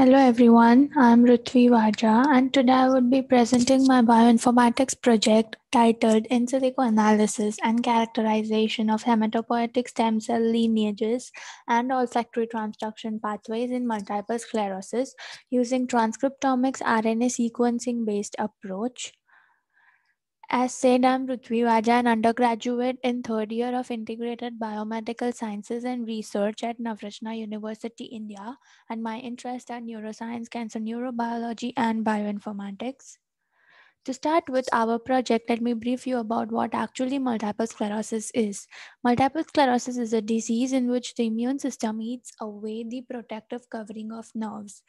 Hello everyone, I'm Ritvi Vaja and today I would be presenting my bioinformatics project titled In Silico Analysis and Characterization of Hematopoietic Stem Cell Lineages and Olfactory Transduction Pathways in Multiple Sclerosis using transcriptomics RNA sequencing based approach. As said, I'm Prithvi Vaja, an undergraduate in third year of Integrated Biomedical Sciences and Research at Navrashna University, India, and my interests are neuroscience, cancer neurobiology, and bioinformatics. To start with our project, let me brief you about what actually multiple sclerosis is. Multiple sclerosis is a disease in which the immune system eats away the protective covering of nerves.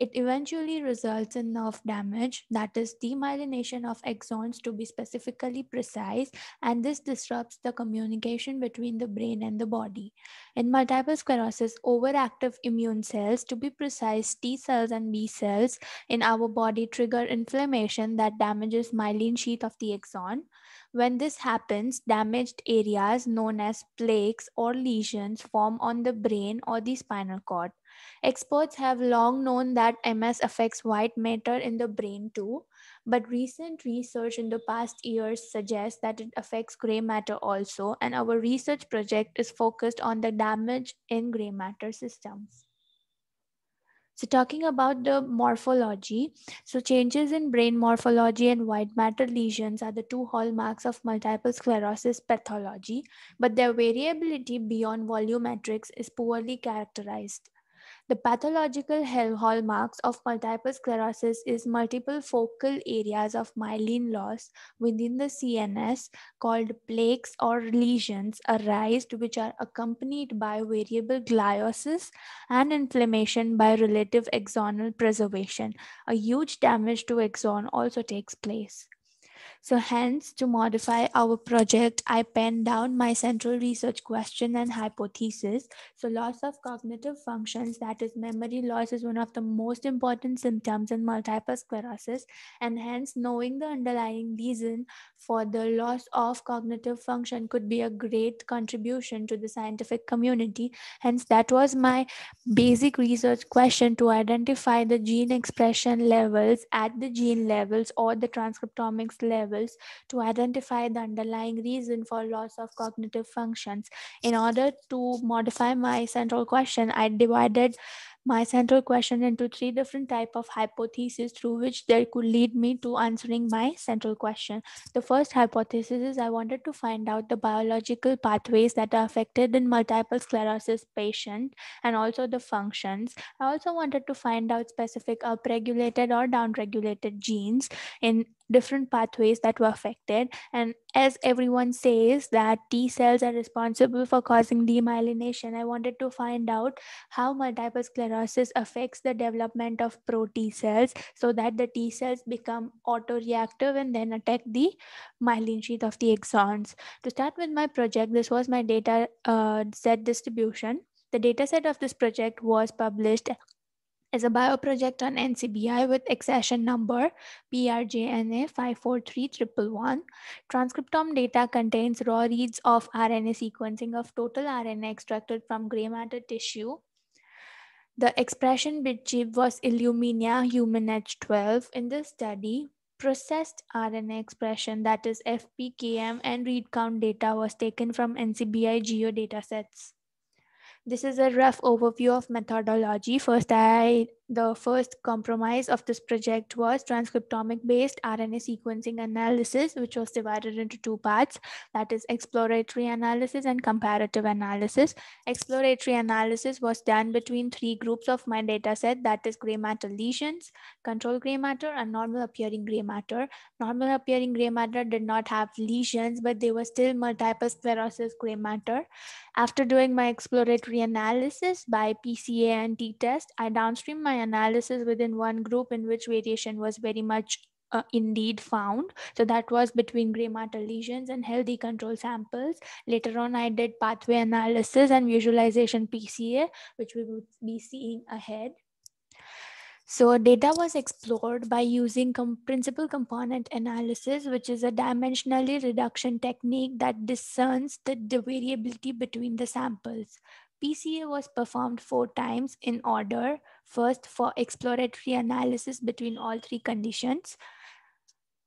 It eventually results in nerve damage, that is, demyelination of axons to be specifically precise, and this disrupts the communication between the brain and the body. In multiple sclerosis, overactive immune cells, to be precise, T cells and B cells in our body trigger inflammation that damages myelin sheath of the axon. When this happens, damaged areas known as plaques or lesions form on the brain or the spinal cord. Experts have long known that MS affects white matter in the brain too, but recent research in the past years suggests that it affects gray matter also, and our research project is focused on the damage in gray matter systems. So talking about the morphology, so changes in brain morphology and white matter lesions are the two hallmarks of multiple sclerosis pathology, but their variability beyond volumetrics is poorly characterized. The pathological hallmarks of multiple sclerosis is multiple focal areas of myelin loss within the CNS called plaques or lesions arise, which are accompanied by variable gliosis and inflammation by relative axonal preservation. A huge damage to axon also takes place. So hence, to modify our project, I penned down my central research question and hypothesis. So loss of cognitive functions, that is memory loss is one of the most important symptoms in multiple sclerosis. And hence, knowing the underlying reason for the loss of cognitive function could be a great contribution to the scientific community. Hence, that was my basic research question to identify the gene expression levels at the gene levels or the transcriptomics level levels to identify the underlying reason for loss of cognitive functions. In order to modify my central question, I divided my central question into three different type of hypotheses through which they could lead me to answering my central question. The first hypothesis is I wanted to find out the biological pathways that are affected in multiple sclerosis patient and also the functions. I also wanted to find out specific upregulated or downregulated genes in different pathways that were affected and as everyone says that T cells are responsible for causing demyelination, I wanted to find out how multiple sclerosis affects the development of pro T cells so that the T cells become autoreactive and then attack the myelin sheath of the exons. To start with my project, this was my data uh, set distribution. The data set of this project was published is a bioproject on NCBI with accession number PRJNA 54311. Transcriptome data contains raw reads of RNA sequencing of total RNA extracted from gray matter tissue. The expression bit chip was Illumina human H12. In this study, processed RNA expression, that is FPKM and read count data was taken from NCBI geo datasets. This is a rough overview of methodology. First, I the first compromise of this project was transcriptomic-based RNA sequencing analysis, which was divided into two parts, that is exploratory analysis and comparative analysis. Exploratory analysis was done between three groups of my data set, that is gray matter lesions, control gray matter, and normal appearing gray matter. Normal appearing gray matter did not have lesions, but they were still multiple sclerosis gray matter. After doing my exploratory analysis by PCA and t-test, I downstream my analysis within one group in which variation was very much uh, indeed found. So that was between gray matter lesions and healthy control samples. Later on, I did pathway analysis and visualization PCA, which we will be seeing ahead. So data was explored by using com principal component analysis, which is a dimensionally reduction technique that discerns the, the variability between the samples. PCA was performed four times in order. First, for exploratory analysis between all three conditions.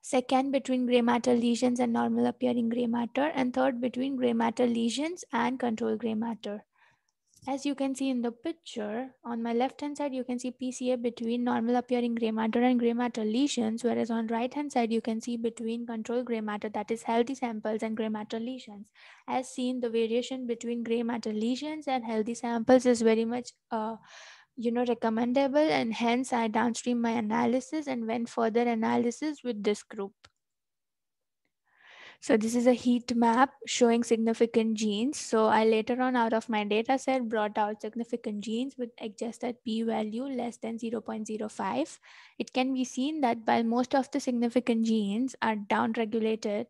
Second, between gray matter lesions and normal appearing gray matter. And third, between gray matter lesions and control gray matter. As you can see in the picture, on my left-hand side, you can see PCA between normal appearing gray matter and gray matter lesions, whereas on right-hand side, you can see between control gray matter, that is healthy samples and gray matter lesions. As seen, the variation between gray matter lesions and healthy samples is very much uh, you know recommendable and hence i downstream my analysis and went further analysis with this group so this is a heat map showing significant genes so i later on out of my data set brought out significant genes with adjusted p value less than 0.05 it can be seen that while most of the significant genes are downregulated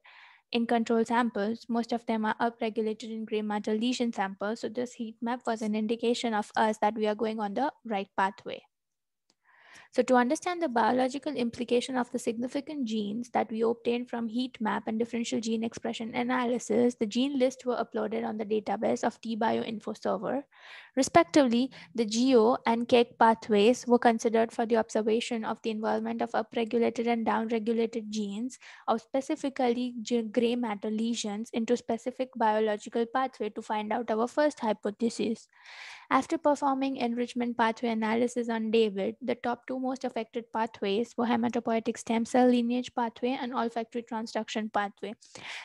in control samples. Most of them are upregulated in gray matter lesion samples. So this heat map was an indication of us that we are going on the right pathway. So to understand the biological implication of the significant genes that we obtained from heat map and differential gene expression analysis, the gene lists were uploaded on the database of Tbioinfo info server. Respectively, the GEO and KEG pathways were considered for the observation of the involvement of upregulated and downregulated genes of specifically gray matter lesions into specific biological pathway to find out our first hypothesis. After performing enrichment pathway analysis on David, the top two most affected pathways were hematopoietic stem cell lineage pathway and olfactory transduction pathway.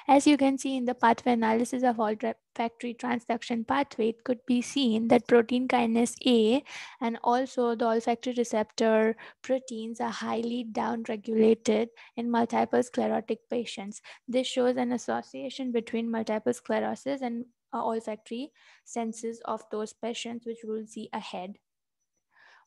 As you can see in the pathway analysis of olfactory transduction pathway, it could be seen that protein kinase A and also the olfactory receptor proteins are highly downregulated in multiple sclerotic patients. This shows an association between multiple sclerosis and olfactory senses of those patients, which will see ahead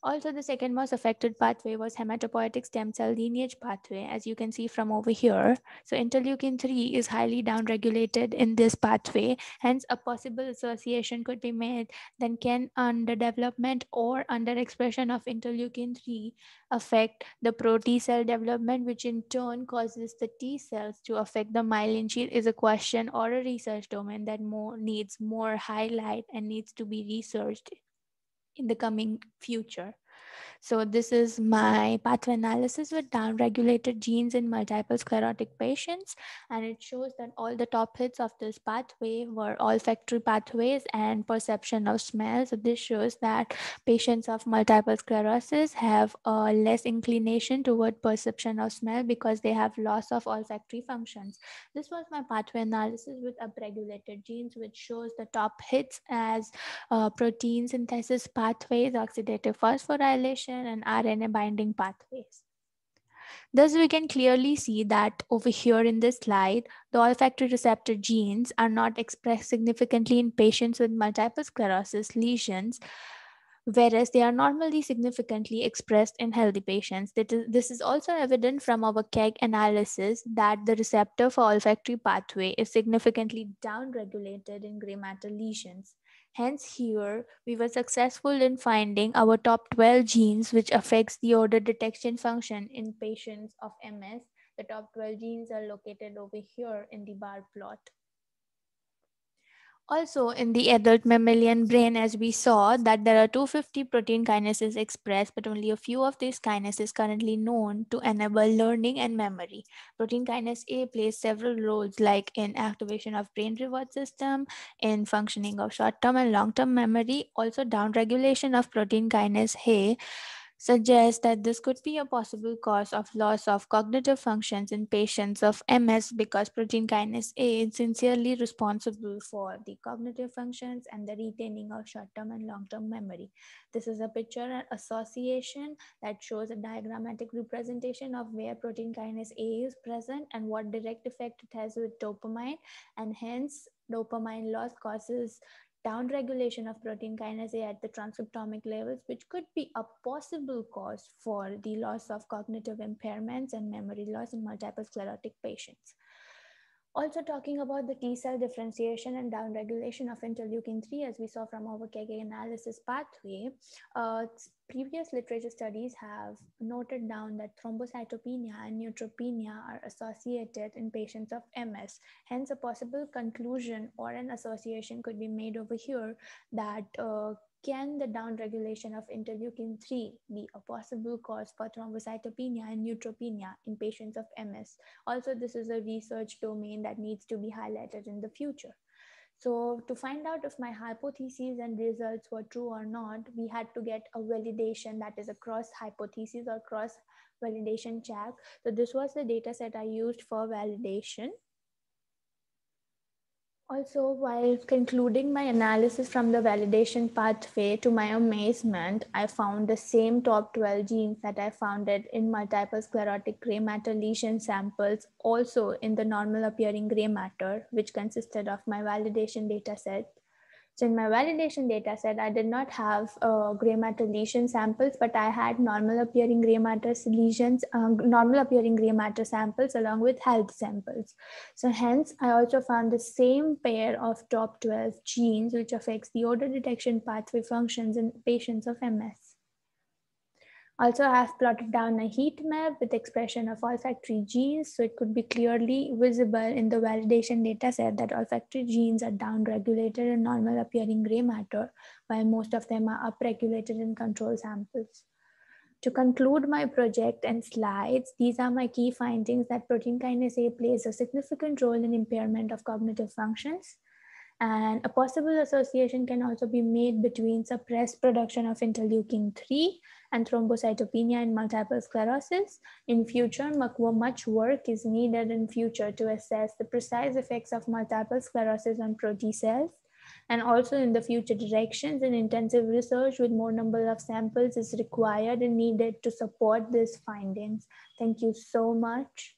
also, the second most affected pathway was hematopoietic stem cell lineage pathway, as you can see from over here. So interleukin 3 is highly downregulated in this pathway. Hence, a possible association could be made then can underdevelopment or underexpression of interleukin 3 affect the pro-T cell development, which in turn causes the T cells to affect the myelin sheath is a question or a research domain that more needs more highlight and needs to be researched in the coming future. So this is my pathway analysis with downregulated genes in multiple sclerotic patients. And it shows that all the top hits of this pathway were olfactory pathways and perception of smell. So this shows that patients of multiple sclerosis have a less inclination toward perception of smell because they have loss of olfactory functions. This was my pathway analysis with upregulated genes, which shows the top hits as uh, protein synthesis pathways, oxidative phosphorus, phosphorylation and RNA binding pathways. Thus, we can clearly see that over here in this slide, the olfactory receptor genes are not expressed significantly in patients with multiple sclerosis lesions, whereas they are normally significantly expressed in healthy patients. This is also evident from our KEG analysis that the receptor for olfactory pathway is significantly downregulated in gray matter lesions. Hence here, we were successful in finding our top 12 genes which affects the odor detection function in patients of MS. The top 12 genes are located over here in the bar plot. Also, in the adult mammalian brain, as we saw, that there are 250 protein kinases expressed, but only a few of these kinases currently known to enable learning and memory. Protein kinase A plays several roles, like in activation of brain reward system, in functioning of short-term and long-term memory, also downregulation of protein kinase A suggests that this could be a possible cause of loss of cognitive functions in patients of MS because protein kinase A is sincerely responsible for the cognitive functions and the retaining of short-term and long-term memory. This is a picture association that shows a diagrammatic representation of where protein kinase A is present and what direct effect it has with dopamine and hence dopamine loss causes downregulation of protein kinase A at the transcriptomic levels, which could be a possible cause for the loss of cognitive impairments and memory loss in multiple sclerotic patients. Also talking about the T cell differentiation and downregulation of interleukin-3, as we saw from our KK analysis pathway, uh, previous literature studies have noted down that thrombocytopenia and neutropenia are associated in patients of MS. Hence, a possible conclusion or an association could be made over here that uh, can the downregulation of interleukin 3 be a possible cause for thrombocytopenia and neutropenia in patients of MS? Also, this is a research domain that needs to be highlighted in the future. So, to find out if my hypotheses and results were true or not, we had to get a validation that is a cross hypothesis or cross validation check. So, this was the data set I used for validation. Also, while concluding my analysis from the validation pathway, to my amazement, I found the same top 12 genes that I found in multiple sclerotic gray matter lesion samples, also in the normal appearing gray matter, which consisted of my validation dataset. So in my validation data set, I did not have uh, gray matter lesion samples, but I had normal appearing gray matter lesions, uh, normal appearing gray matter samples along with health samples. So hence, I also found the same pair of top 12 genes which affects the odor detection pathway functions in patients of MS. Also, I have plotted down a heat map with expression of olfactory genes, so it could be clearly visible in the validation dataset that olfactory genes are downregulated in normal appearing gray matter, while most of them are upregulated in control samples. To conclude my project and slides, these are my key findings that protein kinase A plays a significant role in impairment of cognitive functions. And a possible association can also be made between suppressed production of interleukin 3 and thrombocytopenia in multiple sclerosis. In future, much work is needed in future to assess the precise effects of multiple sclerosis on protein cells. And also in the future directions, an intensive research with more number of samples is required and needed to support these findings. Thank you so much.